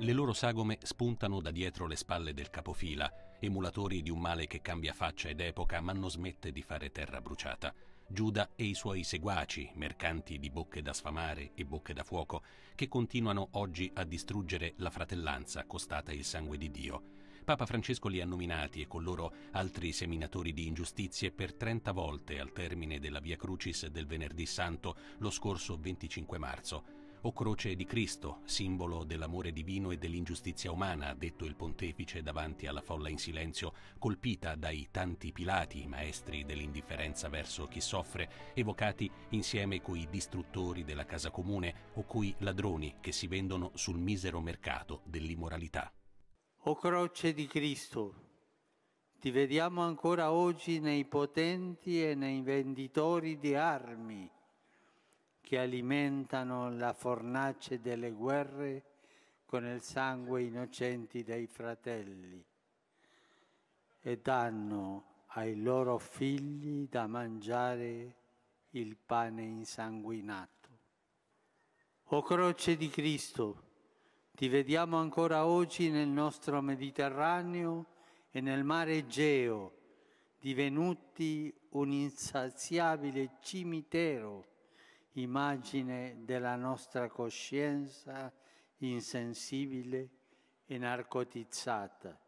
Le loro sagome spuntano da dietro le spalle del capofila, emulatori di un male che cambia faccia ed epoca ma non smette di fare terra bruciata. Giuda e i suoi seguaci, mercanti di bocche da sfamare e bocche da fuoco, che continuano oggi a distruggere la fratellanza costata il sangue di Dio. Papa Francesco li ha nominati e con loro altri seminatori di ingiustizie per 30 volte al termine della Via Crucis del venerdì santo lo scorso 25 marzo o croce di Cristo, simbolo dell'amore divino e dell'ingiustizia umana, ha detto il pontefice davanti alla folla in silenzio, colpita dai tanti Pilati, maestri dell'indifferenza verso chi soffre, evocati insieme coi distruttori della casa comune o coi ladroni che si vendono sul misero mercato dell'immoralità. O croce di Cristo, ti vediamo ancora oggi nei potenti e nei venditori di armi che alimentano la fornace delle guerre con il sangue innocenti dei fratelli e danno ai loro figli da mangiare il pane insanguinato. O croce di Cristo, ti vediamo ancora oggi nel nostro Mediterraneo e nel mare Egeo, divenuti un insaziabile cimitero immagine della nostra coscienza insensibile e narcotizzata.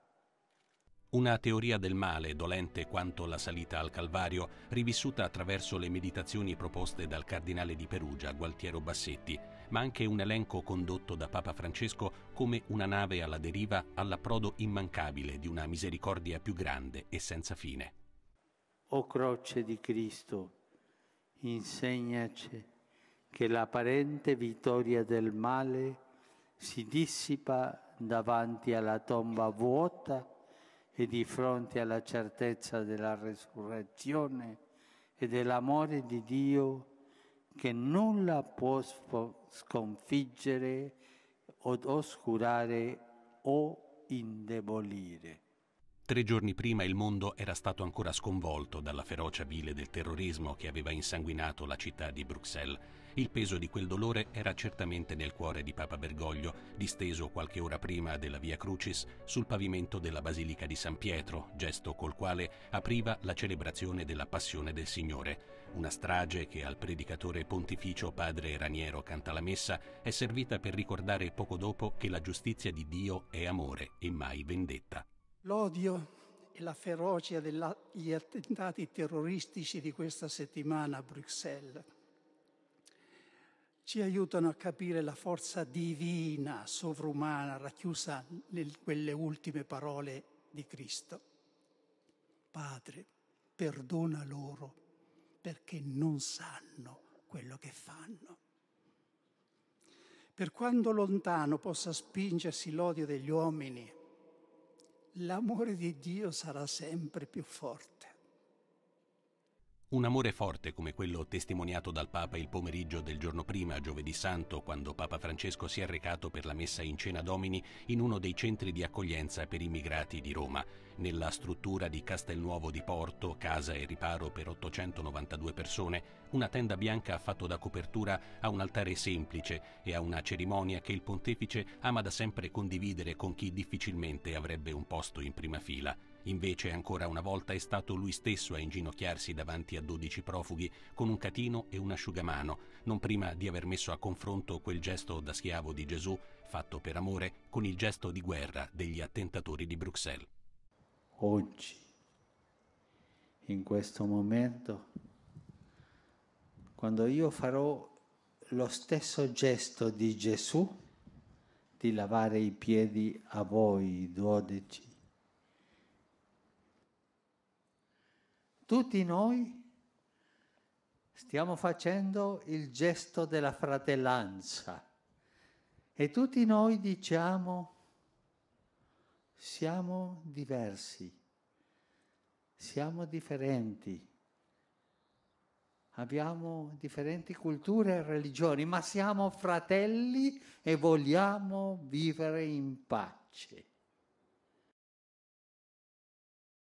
Una teoria del male, dolente quanto la salita al Calvario, rivissuta attraverso le meditazioni proposte dal cardinale di Perugia Gualtiero Bassetti, ma anche un elenco condotto da Papa Francesco come una nave alla deriva all'approdo immancabile di una misericordia più grande e senza fine. O croce di Cristo, insegnaci che l'apparente vittoria del male si dissipa davanti alla tomba vuota e di fronte alla certezza della resurrezione e dell'amore di Dio che nulla può sconfiggere o oscurare o indebolire. Tre giorni prima il mondo era stato ancora sconvolto dalla ferocia bile del terrorismo che aveva insanguinato la città di Bruxelles il peso di quel dolore era certamente nel cuore di Papa Bergoglio, disteso qualche ora prima della Via Crucis sul pavimento della Basilica di San Pietro, gesto col quale apriva la celebrazione della Passione del Signore, una strage che al predicatore pontificio padre Raniero Cantalamessa è servita per ricordare poco dopo che la giustizia di Dio è amore e mai vendetta. L'odio e la ferocia degli attentati terroristici di questa settimana a Bruxelles ci aiutano a capire la forza divina, sovrumana, racchiusa in quelle ultime parole di Cristo. Padre, perdona loro perché non sanno quello che fanno. Per quanto lontano possa spingersi l'odio degli uomini, l'amore di Dio sarà sempre più forte. Un amore forte come quello testimoniato dal Papa il pomeriggio del giorno prima, giovedì santo, quando Papa Francesco si è recato per la messa in cena domini in uno dei centri di accoglienza per immigrati di Roma, nella struttura di Castelnuovo di Porto, casa e riparo per 892 persone, una tenda bianca ha fatto da copertura a un altare semplice e a una cerimonia che il pontefice ama da sempre condividere con chi difficilmente avrebbe un posto in prima fila. Invece ancora una volta è stato lui stesso a inginocchiarsi davanti a dodici profughi con un catino e un asciugamano, non prima di aver messo a confronto quel gesto da schiavo di Gesù, fatto per amore, con il gesto di guerra degli attentatori di Bruxelles. Oggi, in questo momento, quando io farò lo stesso gesto di Gesù, di lavare i piedi a voi dodici, tutti noi stiamo facendo il gesto della fratellanza e tutti noi diciamo siamo diversi, siamo differenti, abbiamo differenti culture e religioni, ma siamo fratelli e vogliamo vivere in pace.